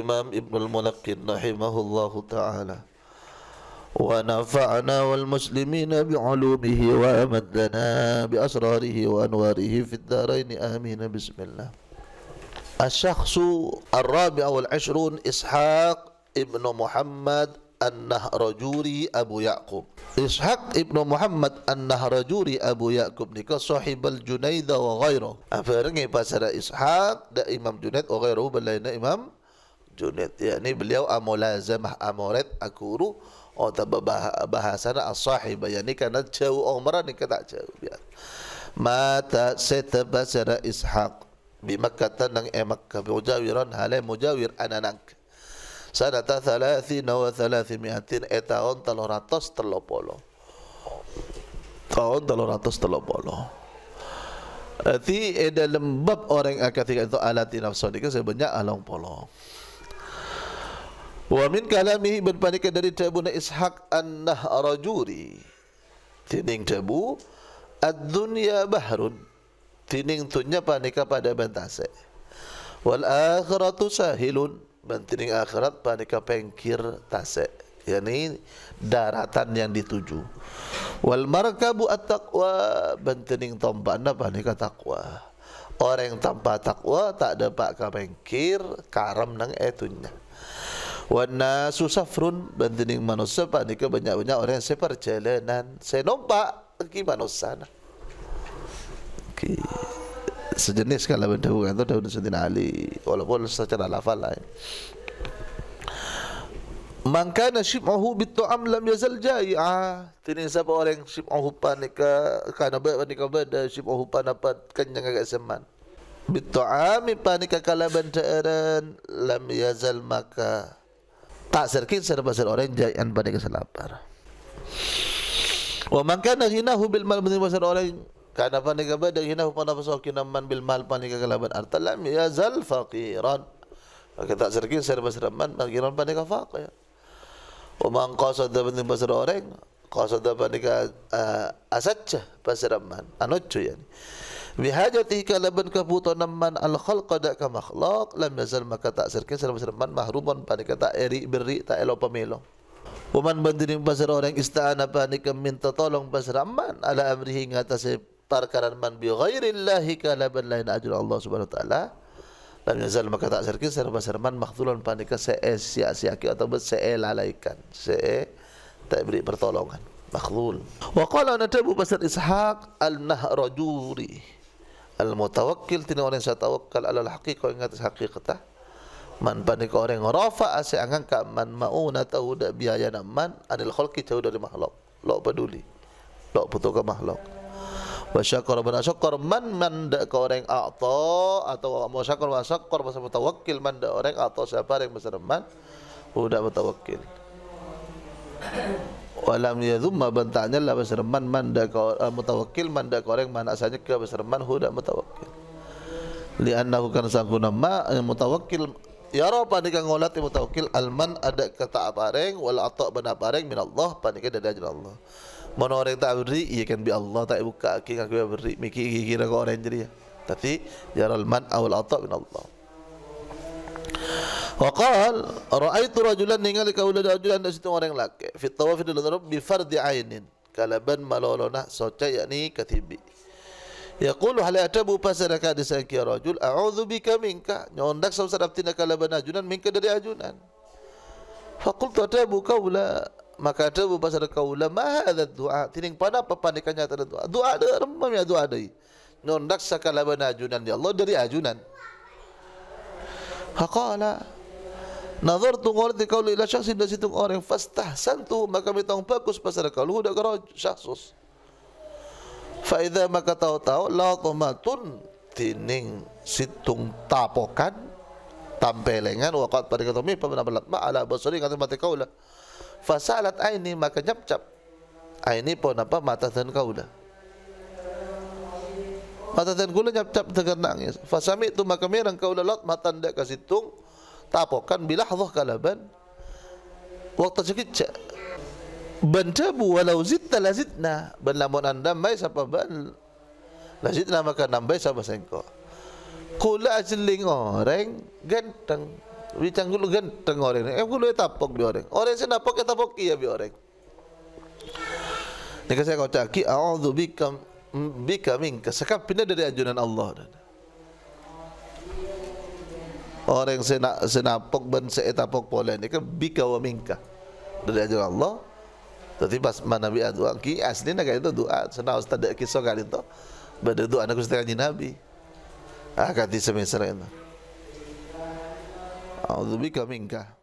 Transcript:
الإمام ابن الملقن رحمه الله تعالى ونفعنا والمسلمين بعلومه وأمدنا بأسراره وأنواره في الدارين آمين بسم الله الشخص الرابع والعشرون إسحاق ابن محمد النهرجوري أبو يعقوب إسحاق ابن محمد النهرجوري أبو يعقوب نيكا صاحب الجنيد وغيره أفرنجي بسر إسحاق دا إمام جنيد وغيره بلين إمام junid yakni beliau amulazamah amuret akuru atau oh, bahasa nak asahi bayar ni karena jauh umrah ni kata jauh biar ya. mata setebas secara ishak bimakata nang emak eh, kabi mujawiran Hale mujawir ananang sana ta thalathi nawa thalathi mihatin etahun telur ratus telur polo tahun telur ratus telur ada lembab orang akan tiga itu alat nafsu ni kan sebanyak alang polong. Wa min kalamihi berpandikan dari Tabu Na Ishaq annah rajuri. Tining Tabu ad-dunya bahrun. Tining tunya panika pada bentase. Wal akhiratu sahilun. Bentining akhirat panika pengkir tase. Yani daratan yang dituju. Wal markabu at-taqwa. Bentining tombana panika taqwa. Orang yang tanpa takwa tak dapat kapengkir karam nang etunya. Wana susah frun bantini manusia pak ni banyak banyak orang yang saya perjalanan saya nombak pergi manusia na. Okay. Sejenis kalau benda bukan tu dahulu sedina ali walaupun secara lafal lah. Eh. Maka nasib mahu bitu am lam yazal jaya. Tini siapa orang nasib mahu panika karena benda panika benda nasib mahu panapat kenyang agak seman. Bitu am panika kalau benda eren lam yazal maka tak serkin serba ser orang jangan pada kesalapar. Wa man kana hinahu bil mal min wasar orang kana pada gaba dah hina pada apa kina nama bil mal pada ke kelaban artalam ya zal faqiran. Maka tak serkin serba ser man magiran pada ke faqir. Wa man qasada bin basar orang qasada pada ke eh, asacha pasar man anucu yani bihajatihi kalaban kaputo naman al khalqa da ka makhluk lam yazal maka tak sirkin salam sirman mahrumon pada kata eri beri tak elo pemelo Waman bantirin pasir orang istana panika minta tolong pasir aman ala amrihi ngatasi parkaran man bi ghairillahi kalaban lain ajul Allah subhanahu wa ta'ala Lam yazal maka tak sirkin salam sirman makhlulon panika se'e eh, siya-siyaki atau se'e eh lalaikan se'e eh tak beri pertolongan makhlul. Wa qala nadabu basar Ishaq al-nahrajuri al-mutawakkil tina orang sa tawakkal alal haqiqa ingat hakikata man panik orang rafa asa angan ka man mauna tahu da biaya na man anil khalqi jauh dari makhluk lo peduli lo butuh ke makhluk wa syakur bin syakur man man da ka orang ata atau wa syakur wa syakur masa mutawakkil man da orang ata siapa yang besar man udah mutawakkil falam ya zumma bantanya la basraman man da eh, mutawakkil man da koreng man asanya ke basraman hu da mutawakkil li annahu kan sangguna ma eh, mutawakkil ya ra panika ngolat eh, mutawakkil al man ada kata apareng wal ata bana pareng min Allah panika da dari Allah mana orang tak beri ia kan bi Allah tak buka aki ngaku kan beri mikir kira ko orang jadi tapi jaral ya Alman awal atau min Allah Wakal rai tu rajulan ninggal di kaulah rajulan dari situ orang laki. Fitawa fitul darab di ainin. Kalaban malolona soca yakni katibi. Ya kulu halai atabu pasaraka disangki ya rajul A'udhu bika minka Nyondak sama sarabti nakalaban ajunan Minka dari ajunan Fakul tu ada atabu kaula Maka atabu pasaraka ula Maha ada doa Tining pada apa panikanya tanda doa Doa ada ramai ya doa ada Nyondak sakalaban ajunan Ya Allah dari ajunan Fakala Fakala Nazar tu ngolat di kau lila syahsin dah situ orang fastah santu maka minta orang bagus pasal kau lu dah kerja syahsus. faida maka tahu tahu la tomatun tining situng tapokan tampelengan wakat pada kata mi pemenang berlat ma ala bosori kata mata kau lah. Fasalat aini maka nyap cap aini pon apa mata dan kau dah Mata dan kau lah nyap cap dengan nangis. Fasami tu maka mi orang kau lah lot mata ndak kasitung. situng tapokan bila hadoh kalaban waktu sakit cak bentabu walau zitna lazitna ben lamun anda mai sapa ben lazitna maka nambai sama sengko kula ajling orang ganteng Bicang gulu ganteng orang ni. Eh gulu tapok bi orang. Orang sini tapok ya tapok iya bi orang. Nika saya kau caki. A'udzu BIKAM bika min kasakap pindah dari ajunan Allah. Dan orang sena senapok ben seetapok pola ni kan bika wa dari ajar Allah tapi pas mana Nabi doa ki asli nak ah, itu doa sena ustaz dak kiso kan itu berdoa doa anak ustaz kanjeng nabi akan disemisal itu auzubika minka